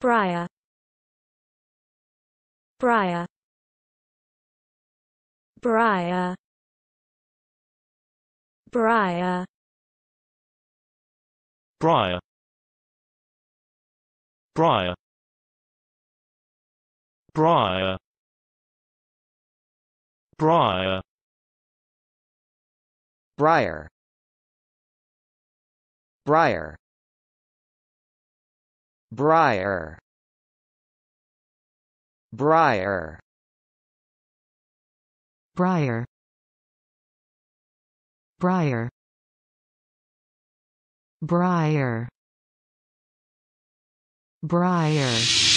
Briar Briar Briar Briar Briar Briar Briar Briar Briar Briar Briar Briar Briar Briar Briar Briar